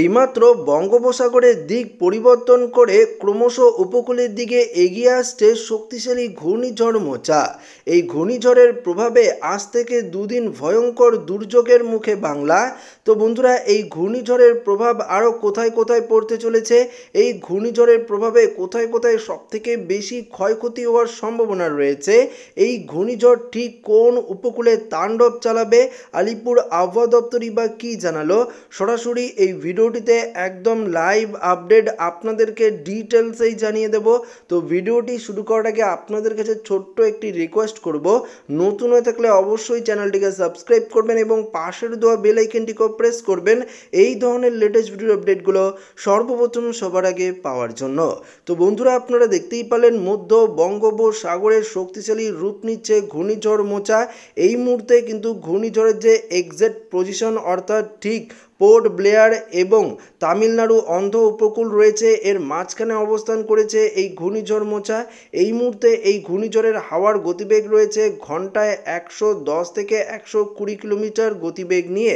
এইমাত্র বঙ্গোপসাগরের দিক পরিবর্তন করে ক্রমশ উপকূলের দিকে এগিয়ে আসছে শক্তিশালী ঘূর্ণিঝড় মোচা এই ঘূর্ণিঝড়ের প্রভাবে আজ থেকে দুদিন ভয়ঙ্কর দুর্যোগের মুখে বাংলা তো বন্ধুরা এই ঘূর্ণিঝড়ের প্রভাব আরও কোথায় কোথায় পড়তে চলেছে এই ঘূর্ণিঝড়ের প্রভাবে কোথায় কোথায় সবথেকে বেশি ক্ষয়ক্ষতি হওয়ার সম্ভাবনা রয়েছে এই ঘূর্ণিঝড় ঠিক কোন উপকূলে তাণ্ডব চালাবে আলিপুর আবহাওয়া দপ্তরই বা কী জানালো সরাসরি এই ভিডিওটিতে একদম লাইভ আপডেট আপনাদেরকে ডিটেলসেই জানিয়ে দেব তো ভিডিওটি শুরু করার আগে আপনাদের কাছে ছোট্ট একটি রিকোয়েস্ট করব নতুন হয়ে থাকলে অবশ্যই চ্যানেলটিকে সাবস্ক্রাইব করবেন এবং পাশের দেওয়া বেলাইকেনটি প্রেস করবেন এই ধরনের লেটেস্ট ভিডিও আপডেটগুলো সর্বপ্রথম সবার আগে পাওয়ার জন্য তো বন্ধুরা আপনারা দেখতেই পালেন মধ্য বঙ্গোপসাগরের শক্তিশালী রূপ নিচ্ছে ঘূর্ণিঝড় মোচা এই মুহূর্তে কিন্তু ঘূর্ণিঝড়ের যে এক্সাক্ট পজিশন অর্থাৎ ঠিক পোর্ট ব্লেয়ার এবং তামিলনাড়ু অন্ধ উপকূল রয়েছে এর মাঝখানে অবস্থান করেছে এই ঘূর্ণিঝড় মোচা এই মুহূর্তে এই ঘূর্ণিঝড়ের হাওয়ার গতিবেগ রয়েছে ঘন্টায় একশো দশ থেকে একশো কুড়ি কিলোমিটার গতিবেগ নিয়ে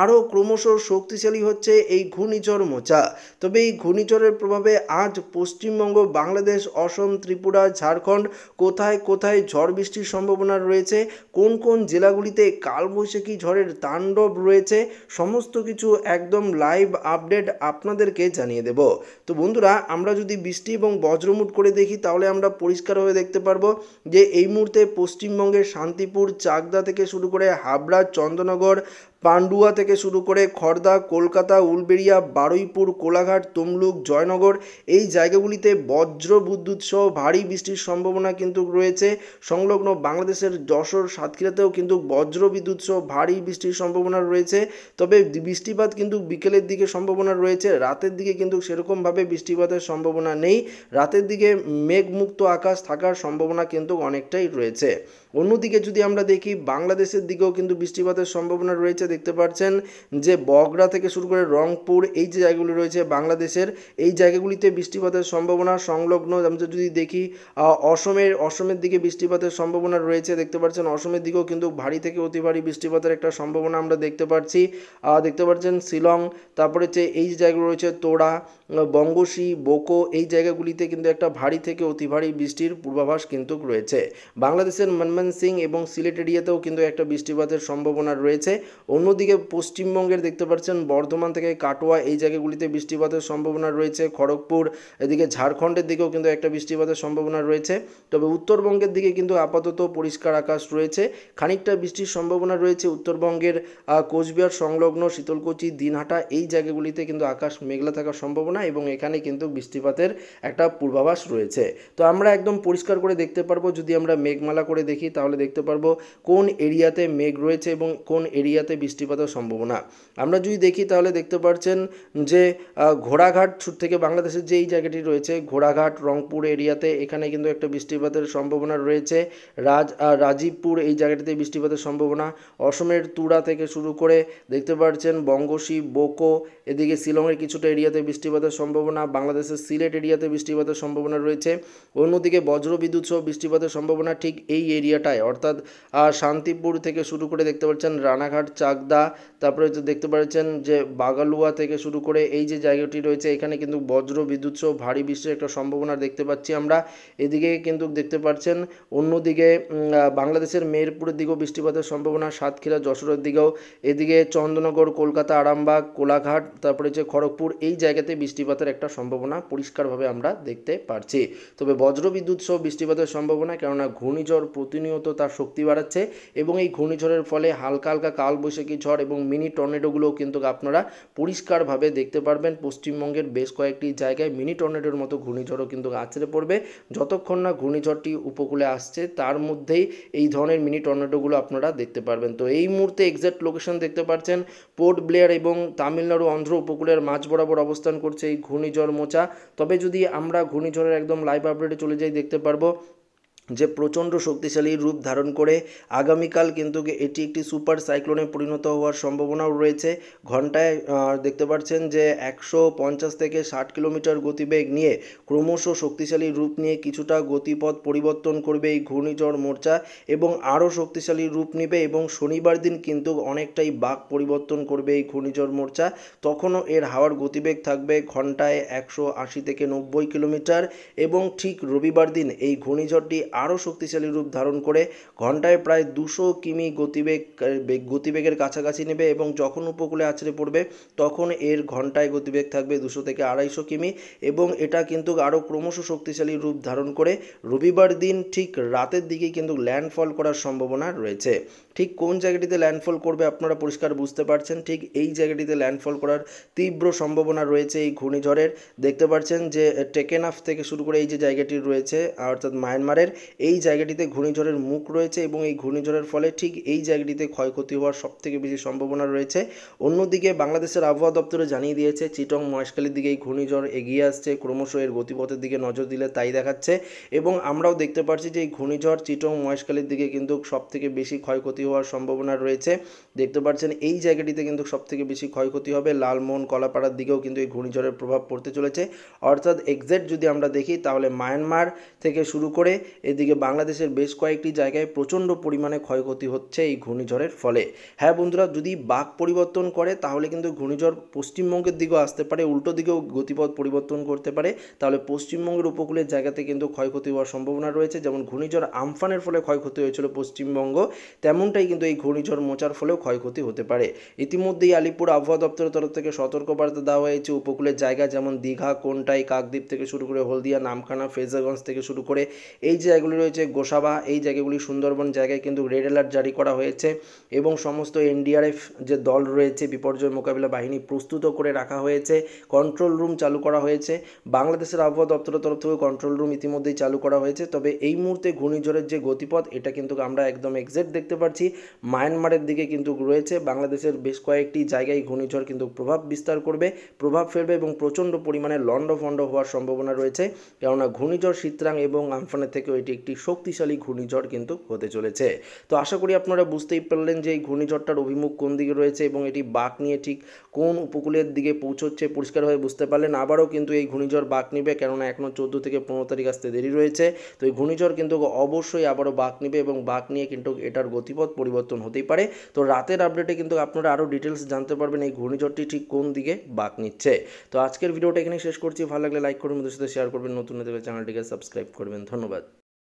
আরও ক্রমশ শক্তিশালী হচ্ছে এই ঘূর্ণিঝড় মোচা তবে এই ঘূর্ণিঝড়ের প্রভাবে আজ পশ্চিমবঙ্গ বাংলাদেশ অসম ত্রিপুরা ঝাড়খণ্ড কোথায় কোথায় ঝড় বৃষ্টির সম্ভাবনা রয়েছে কোন কোন জেলাগুলিতে কালবৈশাখী ঝড়ের তাণ্ডব রয়েছে সমস্ত কিছু একদম লাইভ আপডেট আপনাদেরকে জানিয়ে দেব তো বন্ধুরা আমরা যদি বৃষ্টি এবং বজ্রমুট করে দেখি তাহলে আমরা পরিষ্কার হয়ে দেখতে পারবো যে এই মুহূর্তে পশ্চিমবঙ্গের শান্তিপুর চাকদা থেকে শুরু করে হাবড়া চন্দ্রনগর পান্ডুয়া থেকে শুরু করে খড়দা কলকাতা উলবেড়িয়া বারুইপুর কোলাঘাট তমলুক জয়নগর এই জায়গাগুলিতে বজ্র বিদ্যুৎ সহ ভারী বৃষ্টির সম্ভাবনা কিন্তু রয়েছে সংলগ্ন বাংলাদেশের যশোর সাতক্ষীরাতেও কিন্তু বজ্র বিদ্যুৎ সহ ভারী বৃষ্টির সম্ভাবনা রয়েছে তবে বৃষ্টিপাত কিন্তু বিকেলের দিকে সম্ভাবনা রয়েছে রাতের দিকে কিন্তু সেরকমভাবে বৃষ্টিপাতের সম্ভাবনা নেই রাতের দিকে মেঘমুক্ত আকাশ থাকার সম্ভাবনা কিন্তু অনেকটাই রয়েছে অন্যদিকে যদি আমরা দেখি বাংলাদেশের দিকেও কিন্তু বৃষ্টিপাতের সম্ভাবনা রয়েছে দেখতে পাচ্ছেন যে বগড়া থেকে শুরু করে রংপুর এই যে জায়গাগুলি রয়েছে বাংলাদেশের এই জায়গাগুলিতে বৃষ্টিপাতের সম্ভাবনা সংলগ্ন আমরা যদি দেখি অসমের অসমের দিকে বৃষ্টিপাতের সম্ভাবনা রয়েছে দেখতে পাচ্ছেন অসমের দিকেও কিন্তু ভারী থেকে অতি ভারী বৃষ্টিপাতের একটা সম্ভাবনা আমরা দেখতে পাচ্ছি দেখতে পাচ্ছেন শিলং তারপরে হচ্ছে এই যে জায়গাগুলো রয়েছে তোড়া বঙ্গশী বোকো এই জায়গাগুলিতে কিন্তু একটা ভারী থেকে অতি ভারী বৃষ্টির পূর্বাভাস কিন্তু রয়েছে বাংলাদেশের মনমোহন সিং এবং সিলেট এরিয়াতেও কিন্তু একটা বৃষ্টিপাতের সম্ভাবনা রয়েছে অন্যদিকে পশ্চিমবঙ্গের দেখতে পাচ্ছেন বর্ধমান থেকে কাটোয়া এই জায়গাগুলিতে বৃষ্টিপাতের সম্ভাবনা রয়েছে খড়গপুর এদিকে ঝাড়খণ্ডের দিকেও কিন্তু একটা বৃষ্টিপাতের সম্ভাবনা রয়েছে তবে উত্তরবঙ্গের দিকে কিন্তু আপাতত পরিষ্কার আকাশ রয়েছে খানিকটা বৃষ্টির সম্ভাবনা রয়েছে উত্তরবঙ্গের কোচবিহার সংলগ্ন শীতলকুচি দিনহাটা এই জায়গাগুলিতে কিন্তু আকাশ মেঘলা থাকার সম্ভাবনা না এবং এখানে কিন্তু বৃষ্টিপাতের একটা পূর্বাভাস রয়েছে তো আমরা একদম পরিষ্কার করে দেখতে পারবো যদি আমরা মেঘমালা করে দেখি তাহলে দেখতে পারবো কোন এরিয়াতে মেঘ রয়েছে এবং কোন এরিয়াতে বৃষ্টিপাতের সম্ভাবনা আমরা যদি দেখি তাহলে দেখতে পারছেন যে ঘোড়াঘাট থেকে বাংলাদেশের যেই জায়গাটি রয়েছে ঘোড়াঘাট রংপুর এরিয়াতে এখানে কিন্তু একটা বৃষ্টিপাতের সম্ভাবনা রয়েছে রাজ রাজীবপুর এই জায়গাটিতে বৃষ্টিপাতের সম্ভাবনা অসমের তুরা থেকে শুরু করে দেখতে পারছেন বঙ্গশী বোকো এদিকে শিলংয়ের কিছুটা এরিয়াতে বৃষ্টিপাতের বৃষ্টিপাতের সম্ভাবনা বাংলাদেশের সিলেট এরিয়াতে বৃষ্টিপাতের সম্ভাবনা রয়েছে অন্যদিকে বিদ্যুৎ সহ বৃষ্টিপাতের সম্ভাবনা ঠিক এই এরিয়াটায় অর্থাৎ শান্তিপুর থেকে শুরু করে দেখতে পাচ্ছেন রানাঘাট চাকদা তারপরে দেখতে পাচ্ছেন যে বাগালুয়া থেকে শুরু করে এই যে জায়গাটি রয়েছে এখানে কিন্তু বজ্র বিদ্যুৎ সহ ভারী বৃষ্টির একটা সম্ভাবনা দেখতে পাচ্ছি আমরা এদিকে কিন্তু দেখতে পাচ্ছেন অন্যদিকে বাংলাদেশের মেহেরপুরের দিকেও বৃষ্টিপাতের সম্ভাবনা সাতক্ষীরা যশোরের দিকেও এদিকে চন্দনগর কলকাতা আরামবাগ কোলাঘাট তারপরে হচ্ছে খড়গপুর এই জায়গাতে বৃষ্টি বৃষ্টিপাতের একটা সম্ভাবনা পরিষ্কারভাবে আমরা দেখতে পারছি তবে বজ্রবিদ্যুৎ সহ বৃষ্টিপাতের সম্ভাবনা কেননা ঘূর্ণিঝড় প্রতিনিয়ত তার শক্তি বাড়াচ্ছে এবং এই ঘূর্ণিঝড়ের ফলে হালকা হালকা কালবৈশাখী ঝড় এবং মিনি টর্নেডোগুলোও কিন্তু আপনারা পরিষ্কারভাবে দেখতে পারবেন পশ্চিমবঙ্গের বেশ কয়েকটি জায়গায় মিনি টর্নেডোর মতো ঘূর্ণিঝড়ও কিন্তু আছড়ে পড়বে যতক্ষণ না ঘূর্ণিঝড়টি উপকূলে আসছে তার মধ্যেই এই ধরনের মিনি টর্নেডোগুলো আপনারা দেখতে পারবেন তো এই মুহূর্তে এক্সাক্ট লোকেশন দেখতে পাচ্ছেন পোর্ট ব্লেয়ার এবং তামিলনাড়ু অন্ধ্র উপকূলের মাঝ বরাবর অবস্থান করছে সেই ঘূর্ণিঝড় মোচা তবে যদি আমরা ঘূর্ণিঝড়ের একদম লাইভ আপডেটে চলে যাই দেখতে পারবো যে প্রচণ্ড শক্তিশালী রূপ ধারণ করে আগামীকাল কিন্তু এটি একটি সুপার সাইক্লোনে পরিণত হওয়ার সম্ভাবনাও রয়েছে ঘন্টায় দেখতে পাচ্ছেন যে একশো পঞ্চাশ থেকে ষাট কিলোমিটার গতিবেগ নিয়ে ক্রমশ শক্তিশালী রূপ নিয়ে কিছুটা গতিপথ পরিবর্তন করবে এই ঘূর্ণিঝড় মোর্চা এবং আরও শক্তিশালী রূপ নেবে এবং শনিবার দিন কিন্তু অনেকটাই বাক পরিবর্তন করবে এই ঘূর্ণিঝড় মোর্চা তখনও এর হাওয়ার গতিবেগ থাকবে ঘন্টায় একশো আশি থেকে নব্বই কিলোমিটার এবং ঠিক রবিবার দিন এই ঘূর্ণিঝড়টি আরও শক্তিশালী রূপ ধারণ করে ঘন্টায় প্রায় দুশো কিমি গতিবেগ গতিবেগের কাছাকাছি নেবে এবং যখন উপকূলে আছড়ে পড়বে তখন এর ঘন্টায় গতিবেগ থাকবে দুশো থেকে আড়াইশো কিমি এবং এটা কিন্তু আরও ক্রমশ শক্তিশালী রূপ ধারণ করে রবিবার দিন ঠিক রাতের দিকে কিন্তু ল্যান্ডফল করার সম্ভাবনা রয়েছে ঠিক কোন জায়গাটিতে ল্যান্ডফল করবে আপনারা পরিষ্কার বুঝতে পারছেন ঠিক এই জায়গাটিতে ল্যান্ডফল করার তীব্র সম্ভাবনা রয়েছে এই ঘূর্ণিঝড়ের দেখতে পাচ্ছেন যে টেকেনাফ থেকে শুরু করে এই যে জায়গাটি রয়েছে অর্থাৎ মায়ানমারের এই জায়গাটিতে ঘূর্ণিঝড়ের মুখ রয়েছে এবং এই ঘূর্ণিঝড়ের ফলে ঠিক এই জায়গাটিতে ক্ষয়ক্ষতি হওয়ার সবথেকে বেশি সম্ভাবনা রয়েছে অন্যদিকে বাংলাদেশের আবহাওয়া দপ্তরে জানিয়ে দিয়েছে চিটং মহেশখালীর দিকে এই ঘূর্ণিঝড় এগিয়ে আসছে ক্রমশ এর গতিপথের দিকে নজর দিলে তাই দেখাচ্ছে এবং আমরাও দেখতে পাচ্ছি যে এই ঘূর্ণিঝড় চিটং মহেশখালীর দিকে কিন্তু সবথেকে বেশি ক্ষয়ক্ষতি হওয়ার সম্ভাবনা রয়েছে দেখতে পাচ্ছেন এই জায়গাটিতে কিন্তু সবথেকে বেশি ক্ষয়ক্ষতি হবে লালমোহন কলাপাড়ার দিকেও কিন্তু এই ঘূর্ণিঝড়ের প্রভাব পড়তে চলেছে অর্থাৎ এক্সাক্ট যদি আমরা দেখি তাহলে মায়ানমার থেকে শুরু করে এদিকে বাংলাদেশের বেশ কয়েকটি জায়গায় প্রচণ্ড পরিমাণে ক্ষয়ক্ষতি হচ্ছে এই ঘূর্ণিঝড়ের ফলে হ্যাঁ বন্ধুরা যদি বাঘ পরিবর্তন করে তাহলে কিন্তু ঘূর্ণিঝড় পশ্চিমবঙ্গের দিকেও আসতে পারে উল্টো দিকেও গতিপথ পরিবর্তন করতে পারে তাহলে পশ্চিমবঙ্গের উপকূলের জায়গাতে কিন্তু ক্ষয়ক্ষতি হওয়ার সম্ভাবনা রয়েছে যেমন ঘূর্ণিঝড় আমফানের ফলে ক্ষয়ক্ষতি হয়েছিল পশ্চিমবঙ্গ তেমনটাই কিন্তু এই ঘূর্ণিঝড় মোচার ফলেও ক্ষয়ক্ষতি হতে পারে ইতিমধ্যেই আলিপুর আবহাওয়া দপ্তরের তরফ থেকে সতর্কবার্তা দেওয়া হয়েছে উপকূলের জায়গা যেমন দীঘা কোনটাই কাকদ্বীপ থেকে শুরু করে হলদিয়া নামখানা ফেজাগঞ্জ থেকে শুরু করে এই যে জায়গাগুলি রয়েছে গোসাবা এই জায়গাগুলি সুন্দরবন জায়গায় কিন্তু রেড অ্যালার্ট জারি করা হয়েছে এবং সমস্ত এনডিআরএফ যে দল রয়েছে বিপর্যয় মোকাবিলা বাহিনী প্রস্তুত করে রাখা হয়েছে কন্ট্রোল রুম চালু করা হয়েছে বাংলাদেশের আবহাওয়া দপ্তরের তরফ থেকে কন্ট্রোল রুম ইতিমধ্যেই চালু করা হয়েছে তবে এই মুহূর্তে ঘূর্ণিঝড়ের যে গতিপথ এটা কিন্তু আমরা একদম এক্সাক্ট দেখতে পাচ্ছি মায়ানমারের দিকে কিন্তু রয়েছে বাংলাদেশের বেশ কয়েকটি জায়গায় ঘূর্ণিঝড় কিন্তু প্রভাব বিস্তার করবে প্রভাব ফেলবে এবং প্রচণ্ড পরিমাণে লণ্ডভণ্ড হওয়ার সম্ভাবনা রয়েছে কেননা ঘূর্ণিঝড় শীতরাং এবং আমফানের থেকেও এটি এটি একটি শক্তিশালী ঘূর্ণিঝড় কিন্তু হতে চলেছে তো আশা করি আপনারা বুঝতেই পারলেন যে এই ঘূর্ণিঝড়টার অভিমুখ কোন দিকে রয়েছে এবং এটি বাক নিয়ে ঠিক কোন উপকূলের দিকে পৌঁছচ্ছে পরিষ্কারভাবে বুঝতে পারলেন আবারও কিন্তু এই ঘূর্ণিঝড় বাক নিবে কেননা এখনও চোদ্দো থেকে পনেরো তারিখ আসতে দেরি রয়েছে তো এই ঘূর্ণিঝড় কিন্তু অবশ্যই আবারও বাক নিবে এবং বাক নিয়ে কিন্তু এটার গতিপথ পরিবর্তন হতেই পারে তো রাতের আপডেটে কিন্তু আপনারা আরও ডিটেলস জানতে পারবেন এই ঘূর্ণিঝড়টি ঠিক কোন দিকে বাক নিচ্ছে তো আজকের ভিডিওটা এখানে শেষ করছি ভালো লাগলে লাইক করবেন ওদের সাথে শেয়ার করবেন নতুন নতুন চ্যানেলটিকে সাবস্ক্রাইব করবেন ধন্যবাদ